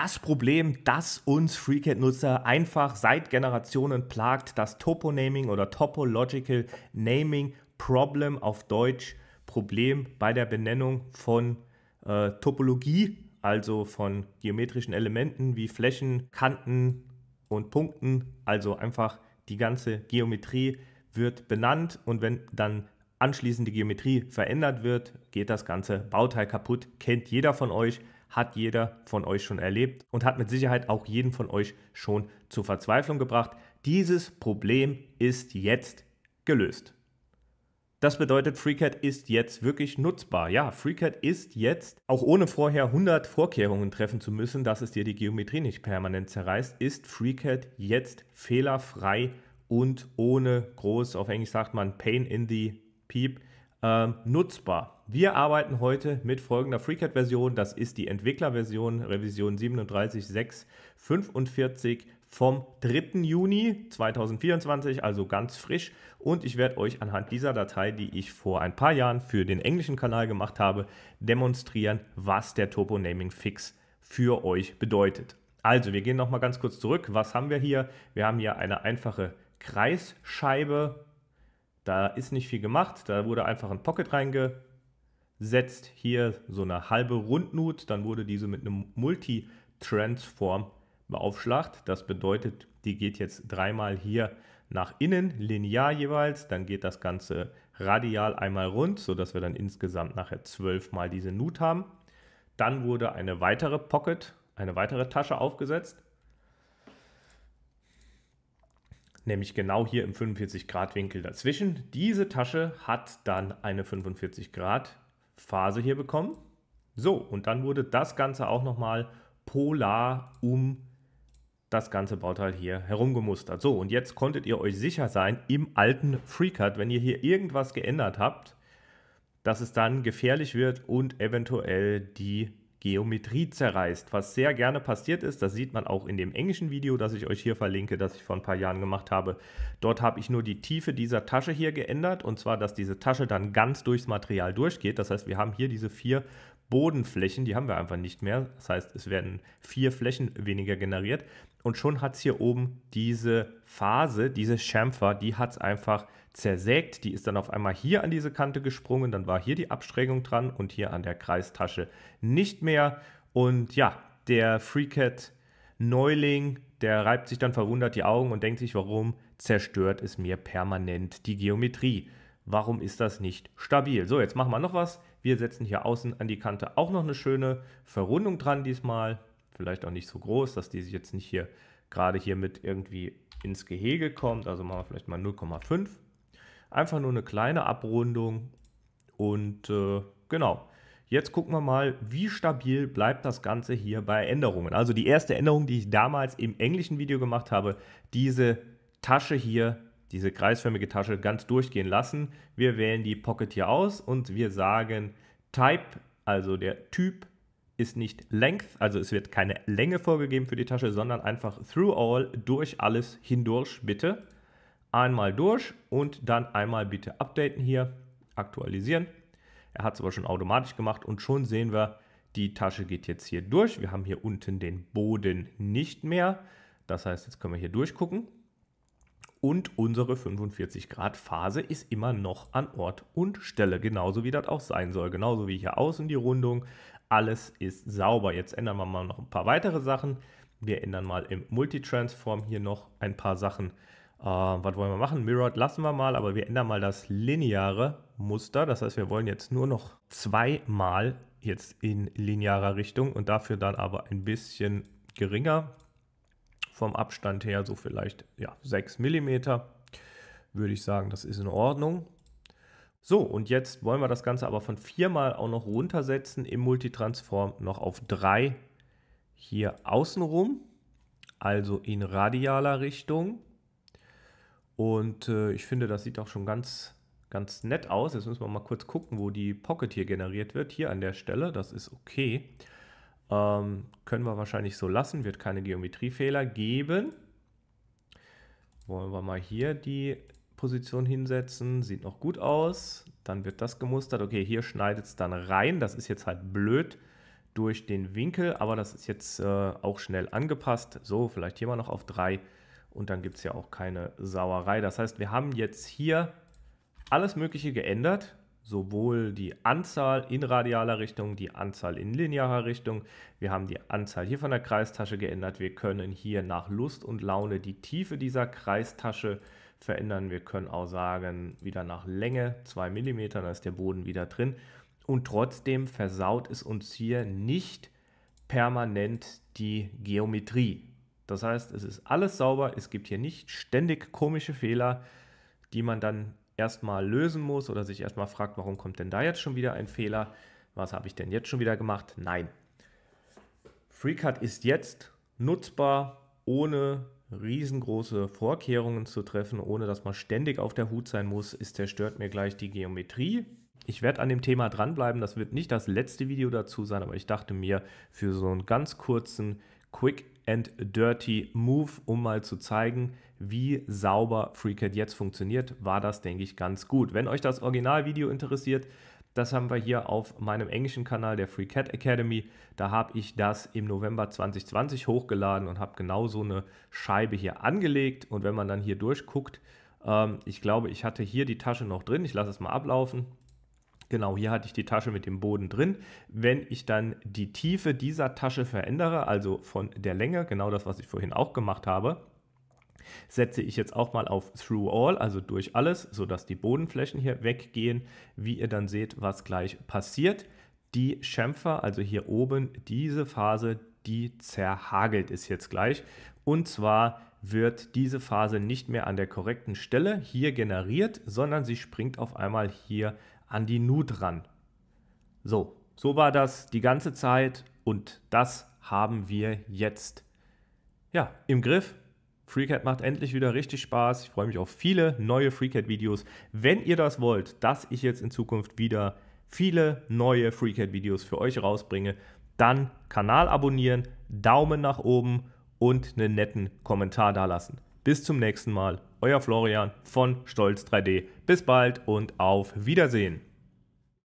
Das Problem, das uns FreeCAD-Nutzer einfach seit Generationen plagt, das Toponaming oder Topological Naming Problem auf Deutsch, Problem bei der Benennung von äh, Topologie, also von geometrischen Elementen wie Flächen, Kanten und Punkten, also einfach die ganze Geometrie wird benannt und wenn dann anschließend die Geometrie verändert wird, geht das ganze Bauteil kaputt, kennt jeder von euch hat jeder von euch schon erlebt und hat mit Sicherheit auch jeden von euch schon zur Verzweiflung gebracht. Dieses Problem ist jetzt gelöst. Das bedeutet, FreeCAD ist jetzt wirklich nutzbar. Ja, FreeCAD ist jetzt, auch ohne vorher 100 Vorkehrungen treffen zu müssen, dass es dir die Geometrie nicht permanent zerreißt, ist FreeCAD jetzt fehlerfrei und ohne groß, auf Englisch sagt man Pain in the Piep, äh, nutzbar wir arbeiten heute mit folgender FreeCAD-Version. Das ist die Entwicklerversion, Revision 37.6.45 vom 3. Juni 2024, also ganz frisch. Und ich werde euch anhand dieser Datei, die ich vor ein paar Jahren für den englischen Kanal gemacht habe, demonstrieren, was der topo naming Fix für euch bedeutet. Also, wir gehen nochmal ganz kurz zurück. Was haben wir hier? Wir haben hier eine einfache Kreisscheibe. Da ist nicht viel gemacht. Da wurde einfach ein Pocket reinge setzt hier so eine halbe Rundnut, dann wurde diese mit einem Multi-Transform beaufschlagt. Das bedeutet, die geht jetzt dreimal hier nach innen, linear jeweils, dann geht das Ganze radial einmal rund, sodass wir dann insgesamt nachher zwölfmal diese Nut haben. Dann wurde eine weitere Pocket, eine weitere Tasche aufgesetzt, nämlich genau hier im 45 Grad Winkel dazwischen. Diese Tasche hat dann eine 45 Grad Phase hier bekommen. So, und dann wurde das Ganze auch nochmal polar um das ganze Bauteil hier herumgemustert. So, und jetzt konntet ihr euch sicher sein, im alten FreeCut, wenn ihr hier irgendwas geändert habt, dass es dann gefährlich wird und eventuell die Geometrie zerreißt. Was sehr gerne passiert ist, das sieht man auch in dem englischen Video, das ich euch hier verlinke, das ich vor ein paar Jahren gemacht habe. Dort habe ich nur die Tiefe dieser Tasche hier geändert und zwar, dass diese Tasche dann ganz durchs Material durchgeht. Das heißt, wir haben hier diese vier Bodenflächen, die haben wir einfach nicht mehr. Das heißt, es werden vier Flächen weniger generiert. Und schon hat es hier oben diese Phase, diese Chamfer, die hat es einfach zersägt. Die ist dann auf einmal hier an diese Kante gesprungen. Dann war hier die Abstreckung dran und hier an der Kreistasche nicht mehr. Und ja, der FreeCat Neuling, der reibt sich dann verwundert die Augen und denkt sich, warum zerstört es mir permanent die Geometrie? Warum ist das nicht stabil? So, jetzt machen wir noch was. Wir setzen hier außen an die Kante auch noch eine schöne Verrundung dran diesmal. Vielleicht auch nicht so groß, dass die sich jetzt nicht hier gerade hier mit irgendwie ins Gehege kommt. Also machen wir vielleicht mal 0,5. Einfach nur eine kleine Abrundung. Und äh, genau, Jetzt gucken wir mal, wie stabil bleibt das Ganze hier bei Änderungen. Also die erste Änderung, die ich damals im englischen Video gemacht habe, diese Tasche hier diese kreisförmige Tasche ganz durchgehen lassen. Wir wählen die Pocket hier aus und wir sagen Type, also der Typ ist nicht Length, also es wird keine Länge vorgegeben für die Tasche, sondern einfach through all, durch alles hindurch bitte. Einmal durch und dann einmal bitte updaten hier, aktualisieren. Er hat es aber schon automatisch gemacht und schon sehen wir, die Tasche geht jetzt hier durch. Wir haben hier unten den Boden nicht mehr. Das heißt, jetzt können wir hier durchgucken und unsere 45 Grad Phase ist immer noch an Ort und Stelle, genauso wie das auch sein soll, genauso wie hier außen die Rundung. Alles ist sauber. Jetzt ändern wir mal noch ein paar weitere Sachen. Wir ändern mal im Multitransform hier noch ein paar Sachen. Äh, was wollen wir machen? Mirrored lassen wir mal, aber wir ändern mal das lineare Muster. Das heißt, wir wollen jetzt nur noch zweimal jetzt in linearer Richtung und dafür dann aber ein bisschen geringer vom Abstand her so vielleicht ja, 6 mm. Würde ich sagen, das ist in Ordnung. So, und jetzt wollen wir das Ganze aber von 4 mal auch noch runtersetzen im Multitransform noch auf 3 hier außenrum, also in radialer Richtung. Und äh, ich finde, das sieht auch schon ganz, ganz nett aus. Jetzt müssen wir mal kurz gucken, wo die Pocket hier generiert wird. Hier an der Stelle, das ist Okay. Ähm, können wir wahrscheinlich so lassen, wird keine Geometriefehler geben. Wollen wir mal hier die Position hinsetzen, sieht noch gut aus. Dann wird das gemustert. Okay, hier schneidet es dann rein. Das ist jetzt halt blöd durch den Winkel, aber das ist jetzt äh, auch schnell angepasst. So, vielleicht hier mal noch auf 3 und dann gibt es ja auch keine Sauerei. Das heißt, wir haben jetzt hier alles Mögliche geändert sowohl die Anzahl in radialer Richtung, die Anzahl in linearer Richtung. Wir haben die Anzahl hier von der Kreistasche geändert. Wir können hier nach Lust und Laune die Tiefe dieser Kreistasche verändern. Wir können auch sagen, wieder nach Länge 2 mm, da ist der Boden wieder drin. Und trotzdem versaut es uns hier nicht permanent die Geometrie. Das heißt, es ist alles sauber, es gibt hier nicht ständig komische Fehler, die man dann erstmal lösen muss oder sich erstmal fragt, warum kommt denn da jetzt schon wieder ein Fehler? Was habe ich denn jetzt schon wieder gemacht? Nein. FreeCut ist jetzt nutzbar, ohne riesengroße Vorkehrungen zu treffen, ohne dass man ständig auf der Hut sein muss, ist zerstört mir gleich die Geometrie. Ich werde an dem Thema dranbleiben, das wird nicht das letzte Video dazu sein, aber ich dachte mir, für so einen ganz kurzen Quick and Dirty Move, um mal zu zeigen, wie sauber FreeCAD jetzt funktioniert, war das, denke ich, ganz gut. Wenn euch das Originalvideo interessiert, das haben wir hier auf meinem englischen Kanal der FreeCAD Academy. Da habe ich das im November 2020 hochgeladen und habe genau so eine Scheibe hier angelegt. Und wenn man dann hier durchguckt, ähm, ich glaube, ich hatte hier die Tasche noch drin. Ich lasse es mal ablaufen. Genau, hier hatte ich die Tasche mit dem Boden drin. Wenn ich dann die Tiefe dieser Tasche verändere, also von der Länge, genau das, was ich vorhin auch gemacht habe, setze ich jetzt auch mal auf Through All, also durch alles, sodass die Bodenflächen hier weggehen. Wie ihr dann seht, was gleich passiert. Die Schämpfer, also hier oben, diese Phase, die zerhagelt ist jetzt gleich. Und zwar wird diese Phase nicht mehr an der korrekten Stelle hier generiert, sondern sie springt auf einmal hier an die Nut ran. So, so war das die ganze Zeit und das haben wir jetzt ja im Griff FreeCAD macht endlich wieder richtig Spaß. Ich freue mich auf viele neue FreeCAD-Videos. Wenn ihr das wollt, dass ich jetzt in Zukunft wieder viele neue FreeCAD-Videos für euch rausbringe, dann Kanal abonnieren, Daumen nach oben und einen netten Kommentar dalassen. Bis zum nächsten Mal, euer Florian von Stolz 3D. Bis bald und auf Wiedersehen.